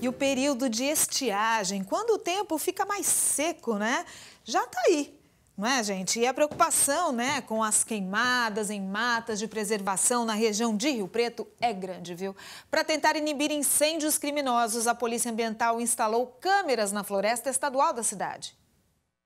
E o período de estiagem, quando o tempo fica mais seco, né? Já está aí, não é, gente? E a preocupação, né, com as queimadas em matas de preservação na região de Rio Preto é grande, viu? Para tentar inibir incêndios criminosos, a Polícia Ambiental instalou câmeras na floresta estadual da cidade.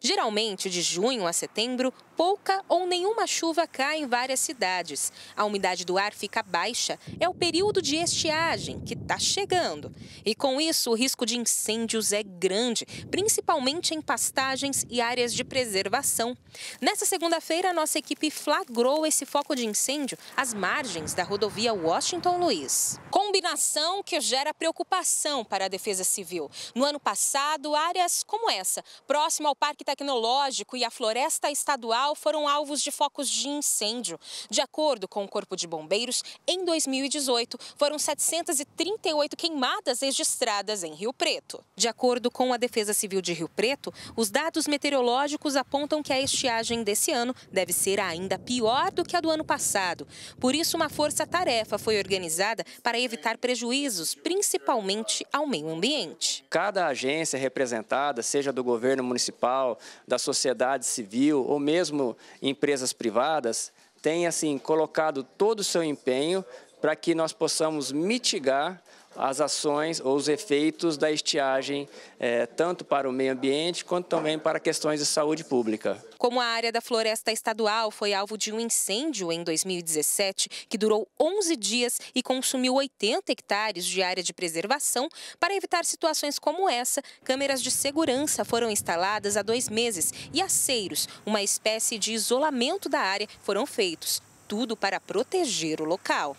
Geralmente, de junho a setembro, pouca ou nenhuma chuva cai em várias cidades. A umidade do ar fica baixa, é o período de estiagem que está chegando. E com isso, o risco de incêndios é grande, principalmente em pastagens e áreas de preservação. Nessa segunda-feira, nossa equipe flagrou esse foco de incêndio às margens da rodovia Washington Luiz. Combinação que gera preocupação para a Defesa Civil. No ano passado, áreas como essa, próxima ao Parque tecnológico e a floresta estadual foram alvos de focos de incêndio. De acordo com o Corpo de Bombeiros, em 2018 foram 738 queimadas registradas em Rio Preto. De acordo com a Defesa Civil de Rio Preto, os dados meteorológicos apontam que a estiagem desse ano deve ser ainda pior do que a do ano passado. Por isso, uma força-tarefa foi organizada para evitar prejuízos, principalmente ao meio ambiente. Cada agência representada, seja do governo municipal, da sociedade civil ou mesmo empresas privadas têm assim colocado todo o seu empenho para que nós possamos mitigar as ações ou os efeitos da estiagem, é, tanto para o meio ambiente quanto também para questões de saúde pública. Como a área da floresta estadual foi alvo de um incêndio em 2017, que durou 11 dias e consumiu 80 hectares de área de preservação, para evitar situações como essa, câmeras de segurança foram instaladas há dois meses e aceiros, uma espécie de isolamento da área, foram feitos. Tudo para proteger o local.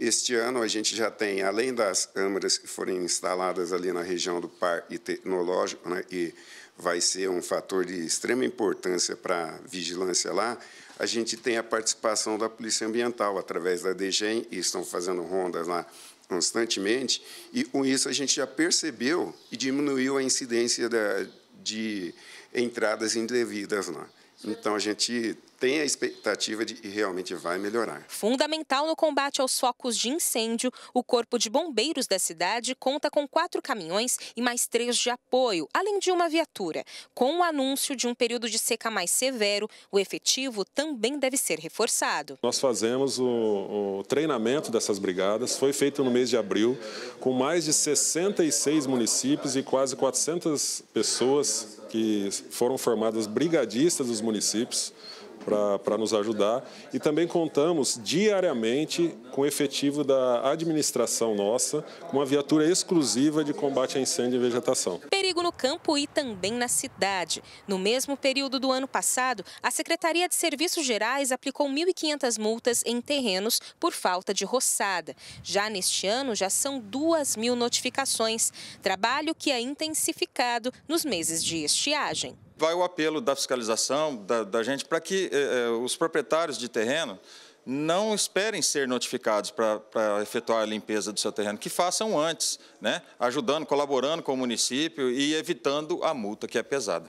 Este ano, a gente já tem, além das câmeras que forem instaladas ali na região do Parque Tecnológico, né, e vai ser um fator de extrema importância para a vigilância lá, a gente tem a participação da Polícia Ambiental através da DGEM, e estão fazendo rondas lá constantemente, e com isso a gente já percebeu e diminuiu a incidência da, de entradas indevidas lá. Então a gente tem a expectativa de que realmente vai melhorar. Fundamental no combate aos focos de incêndio, o Corpo de Bombeiros da cidade conta com quatro caminhões e mais três de apoio, além de uma viatura. Com o anúncio de um período de seca mais severo, o efetivo também deve ser reforçado. Nós fazemos o, o treinamento dessas brigadas, foi feito no mês de abril, com mais de 66 municípios e quase 400 pessoas que foram formadas brigadistas dos municípios para nos ajudar. E também contamos diariamente com o efetivo da administração nossa, com uma viatura exclusiva de combate a incêndio e vegetação. Perigo no campo e também na cidade. No mesmo período do ano passado, a Secretaria de Serviços Gerais aplicou 1.500 multas em terrenos por falta de roçada. Já neste ano, já são 2 mil notificações, trabalho que é intensificado nos meses de estiagem vai o apelo da fiscalização, da, da gente, para que eh, eh os proprietários de terreno não esperem ser notificados para efetuar a limpeza do seu terreno, que façam antes, né? ajudando, colaborando com o município e evitando a multa, que é pesada.